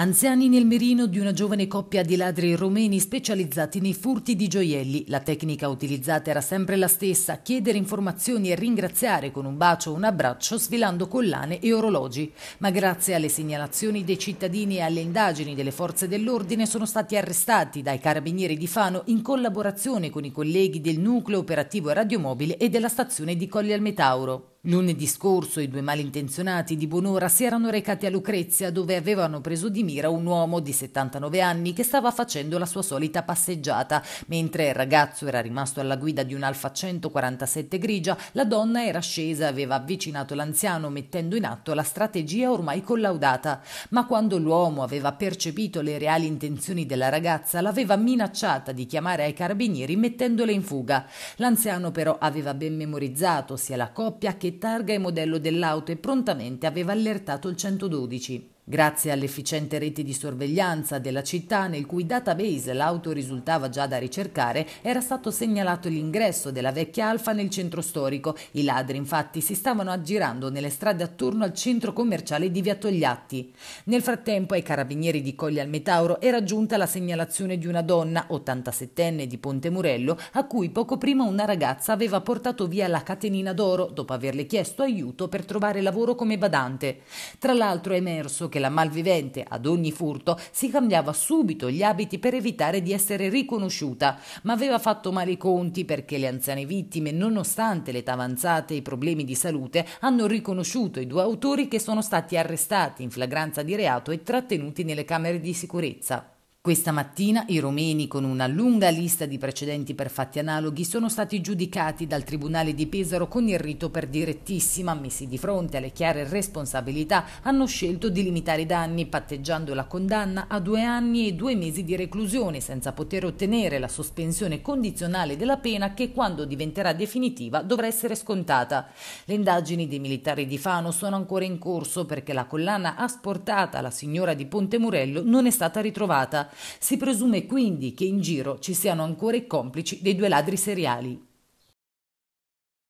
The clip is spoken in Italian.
Anziani nel mirino di una giovane coppia di ladri rumeni specializzati nei furti di gioielli. La tecnica utilizzata era sempre la stessa, chiedere informazioni e ringraziare con un bacio o un abbraccio sfilando collane e orologi. Ma grazie alle segnalazioni dei cittadini e alle indagini delle forze dell'ordine sono stati arrestati dai carabinieri di Fano in collaborazione con i colleghi del nucleo operativo radiomobile e della stazione di Colli al Metauro. Lunedì scorso i due malintenzionati di buonora si erano recati a Lucrezia dove avevano preso di mira un uomo di 79 anni che stava facendo la sua solita passeggiata. Mentre il ragazzo era rimasto alla guida di un'Alfa 147 grigia, la donna era scesa e aveva avvicinato l'anziano mettendo in atto la strategia ormai collaudata. Ma quando l'uomo aveva percepito le reali intenzioni della ragazza, l'aveva minacciata di chiamare ai carabinieri mettendole in fuga. L'anziano però aveva ben memorizzato sia la coppia che targa e modello dell'auto e prontamente aveva allertato il 112. Grazie all'efficiente rete di sorveglianza della città, nel cui database l'auto risultava già da ricercare, era stato segnalato l'ingresso della vecchia Alfa nel centro storico. I ladri infatti si stavano aggirando nelle strade attorno al centro commerciale di Via Togliatti. Nel frattempo ai carabinieri di Colle al Metauro era giunta la segnalazione di una donna, 87enne di Ponte Murello, a cui poco prima una ragazza aveva portato via la catenina d'oro dopo averle chiesto aiuto per trovare lavoro come badante. Tra l'altro è emerso che la malvivente, ad ogni furto, si cambiava subito gli abiti per evitare di essere riconosciuta, ma aveva fatto male i conti perché le anziane vittime, nonostante l'età avanzata e i problemi di salute, hanno riconosciuto i due autori che sono stati arrestati in flagranza di reato e trattenuti nelle camere di sicurezza. Questa mattina i romeni, con una lunga lista di precedenti per fatti analoghi, sono stati giudicati dal Tribunale di Pesaro con il rito per direttissima, messi di fronte alle chiare responsabilità, hanno scelto di limitare i danni, patteggiando la condanna a due anni e due mesi di reclusione, senza poter ottenere la sospensione condizionale della pena che, quando diventerà definitiva, dovrà essere scontata. Le indagini dei militari di Fano sono ancora in corso perché la collana asportata alla signora di Ponte Murello non è stata ritrovata. Si presume quindi che in giro ci siano ancora i complici dei due ladri seriali.